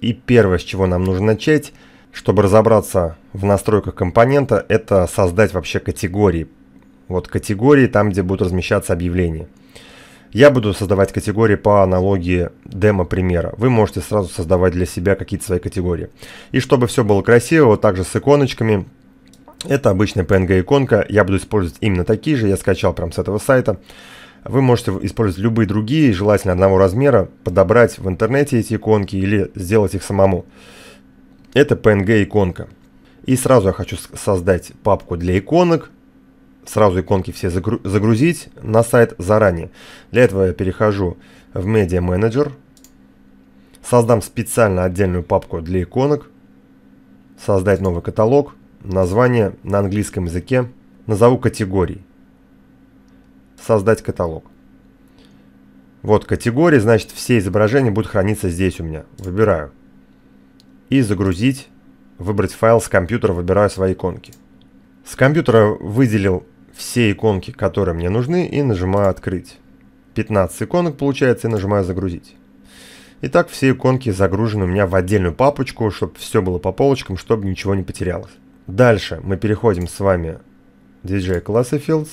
И первое, с чего нам нужно начать, чтобы разобраться в настройках компонента, это создать вообще категории. Вот категории, там, где будут размещаться объявления. Я буду создавать категории по аналогии демо-примера. Вы можете сразу создавать для себя какие-то свои категории. И чтобы все было красиво, вот также с иконочками. Это обычная PNG-иконка. Я буду использовать именно такие же. Я скачал прям с этого сайта. Вы можете использовать любые другие, желательно одного размера, подобрать в интернете эти иконки или сделать их самому. Это PNG иконка. И сразу я хочу создать папку для иконок, сразу иконки все загрузить на сайт заранее. Для этого я перехожу в Media Manager, создам специально отдельную папку для иконок, создать новый каталог, название на английском языке, назову категории создать каталог. Вот категории, значит все изображения будут храниться здесь у меня. Выбираю. И загрузить, выбрать файл с компьютера, выбираю свои иконки. С компьютера выделил все иконки, которые мне нужны и нажимаю открыть. 15 иконок получается и нажимаю загрузить. Итак, все иконки загружены у меня в отдельную папочку, чтобы все было по полочкам, чтобы ничего не потерялось. Дальше мы переходим с вами DJ Classy Fields,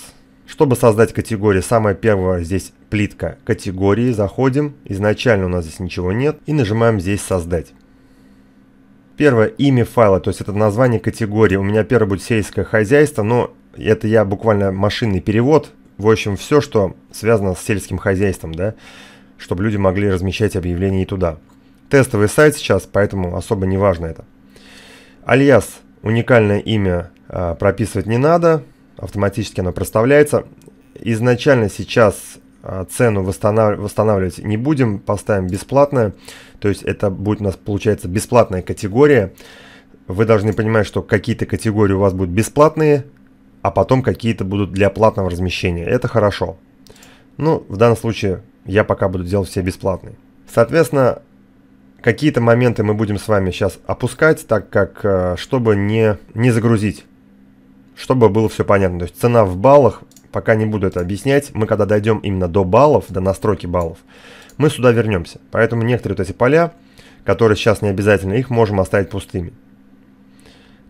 чтобы создать категории, самое первое здесь плитка категории, заходим, изначально у нас здесь ничего нет и нажимаем здесь создать. Первое имя файла, то есть это название категории. У меня первое будет сельское хозяйство, но это я буквально машинный перевод. В общем, все, что связано с сельским хозяйством, да, чтобы люди могли размещать объявления и туда. Тестовый сайт сейчас, поэтому особо не важно это. Альяс, уникальное имя а, прописывать не надо автоматически оно проставляется. Изначально сейчас а, цену восстанавливать, не будем, поставим бесплатное, То есть это будет у нас получается бесплатная категория. Вы должны понимать, что какие-то категории у вас будут бесплатные, а потом какие-то будут для платного размещения. Это хорошо. Ну, в данном случае я пока буду делать все бесплатные. Соответственно, какие-то моменты мы будем с вами сейчас опускать, так как, э, чтобы не, не загрузить чтобы было все понятно. То есть цена в баллах, пока не буду это объяснять, мы когда дойдем именно до баллов, до настройки баллов, мы сюда вернемся. Поэтому некоторые вот эти поля, которые сейчас не обязательно, их можем оставить пустыми.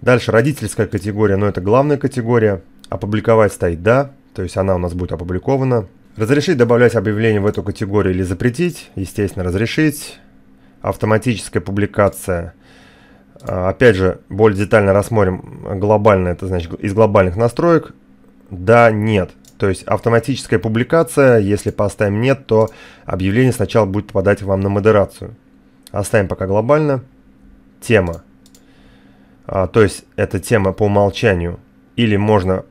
Дальше родительская категория, но это главная категория. Опубликовать стоит «да», то есть она у нас будет опубликована. Разрешить добавлять объявление в эту категорию или запретить, естественно, разрешить. Автоматическая публикация а, опять же, более детально рассмотрим глобально, это значит из глобальных настроек. Да, нет. То есть автоматическая публикация, если поставим нет, то объявление сначала будет попадать вам на модерацию. Оставим пока глобально. Тема. А, то есть это тема по умолчанию. Или можно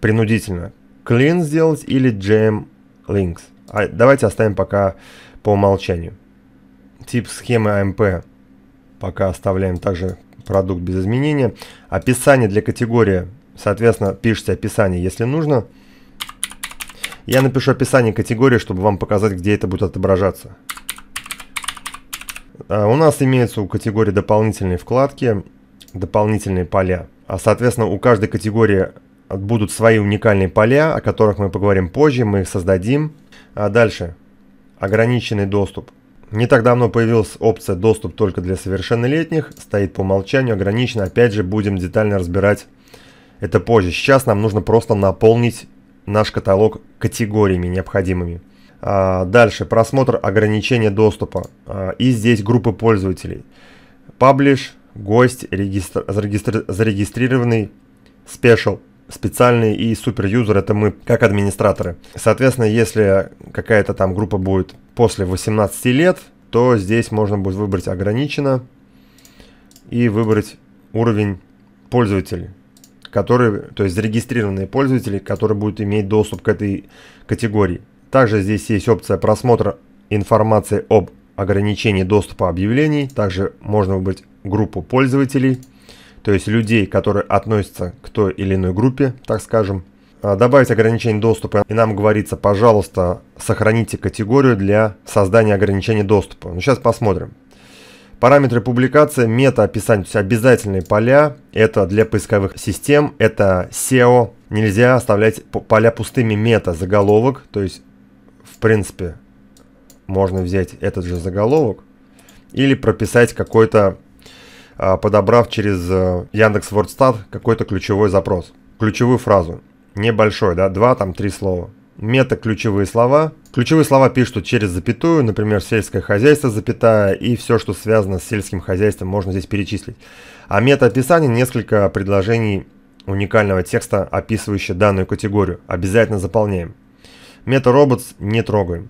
принудительно clean сделать или jam links. А давайте оставим пока по умолчанию. Тип схемы AMP пока оставляем также продукт без изменения. Описание для категории, соответственно, пишите описание, если нужно. Я напишу описание категории, чтобы вам показать, где это будет отображаться. А, у нас имеются у категории дополнительные вкладки, дополнительные поля. А соответственно у каждой категории будут свои уникальные поля, о которых мы поговорим позже, мы их создадим. А дальше ограниченный доступ – не так давно появилась опция «Доступ только для совершеннолетних». Стоит по умолчанию, ограничено. Опять же, будем детально разбирать это позже. Сейчас нам нужно просто наполнить наш каталог категориями необходимыми. А, дальше, просмотр ограничения доступа. А, и здесь группы пользователей. Паблиш, гость, регистр... зарегистрированный, спешл специальный и супер юзер это мы как администраторы. Соответственно, если какая-то там группа будет после 18 лет, то здесь можно будет выбрать ограничено и выбрать уровень пользователей, которые, то есть зарегистрированные пользователи, которые будут иметь доступ к этой категории. Также здесь есть опция просмотра информации об ограничении доступа объявлений. Также можно выбрать группу пользователей – то есть людей, которые относятся к той или иной группе, так скажем, а, добавить ограничение доступа, и нам говорится, пожалуйста, сохраните категорию для создания ограничения доступа. Ну, сейчас посмотрим. Параметры публикации, мета-описание, то есть обязательные поля, это для поисковых систем, это SEO, нельзя оставлять поля пустыми мета заголовок, то есть, в принципе, можно взять этот же заголовок или прописать какой-то а, подобрав через э, Яндекс Вордстат какой-то ключевой запрос, ключевую фразу. Небольшой, да, два, там, три слова. Мета ключевые слова. Ключевые слова пишут через запятую, например, сельское хозяйство, запятая, и все, что связано с сельским хозяйством, можно здесь перечислить. А мета описание несколько предложений уникального текста, описывающего данную категорию. Обязательно заполняем. Мета Robots не трогаем.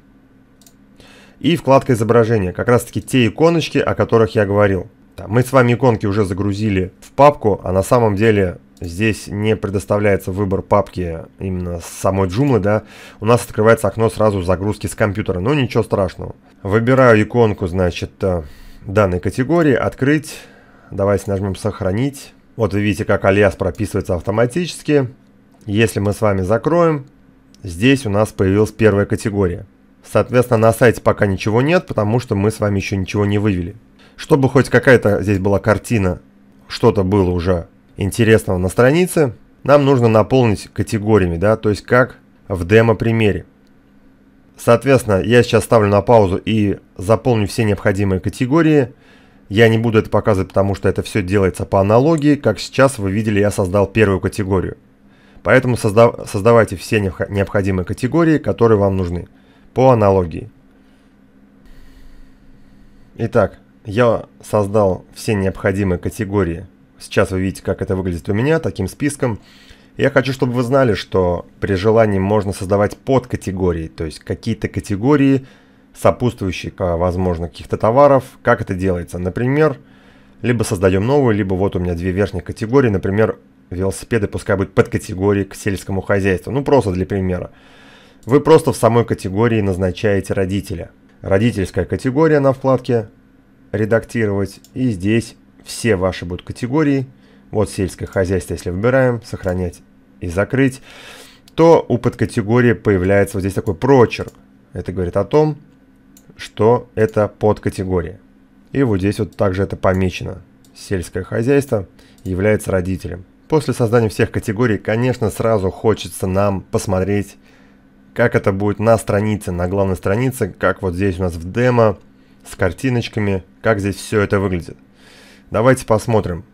И вкладка изображения, как раз таки те иконочки, о которых я говорил. Мы с вами иконки уже загрузили в папку, а на самом деле здесь не предоставляется выбор папки именно с самой Joomla, да. У нас открывается окно сразу загрузки с компьютера, но ну, ничего страшного. Выбираю иконку, значит, э, данной категории, открыть. Давайте нажмем сохранить. Вот вы видите, как алиас прописывается автоматически. Если мы с вами закроем, здесь у нас появилась первая категория. Соответственно, на сайте пока ничего нет, потому что мы с вами еще ничего не вывели. Чтобы хоть какая-то здесь была картина, что-то было уже интересного на странице, нам нужно наполнить категориями, да, то есть как в демо-примере. Соответственно, я сейчас ставлю на паузу и заполню все необходимые категории. Я не буду это показывать, потому что это все делается по аналогии. Как сейчас вы видели, я создал первую категорию. Поэтому созда создавайте все необходимые категории, которые вам нужны, по аналогии. Итак, я создал все необходимые категории. Сейчас вы видите, как это выглядит у меня, таким списком. Я хочу, чтобы вы знали, что при желании можно создавать подкатегории, то есть какие-то категории, сопутствующие, возможно, каких-то товаров. Как это делается? Например, либо создаем новую, либо вот у меня две верхние категории, например, велосипеды, пускай будет подкатегории к сельскому хозяйству. Ну, просто для примера. Вы просто в самой категории назначаете родителя. Родительская категория на вкладке редактировать. И здесь все ваши будут категории. Вот сельское хозяйство, если выбираем, сохранять и закрыть, то у подкатегории появляется вот здесь такой прочерк. Это говорит о том, что это подкатегория. И вот здесь вот также это помечено. Сельское хозяйство является родителем. После создания всех категорий, конечно, сразу хочется нам посмотреть, как это будет на странице, на главной странице, как вот здесь у нас в демо, с картиночками, как здесь все это выглядит. Давайте посмотрим.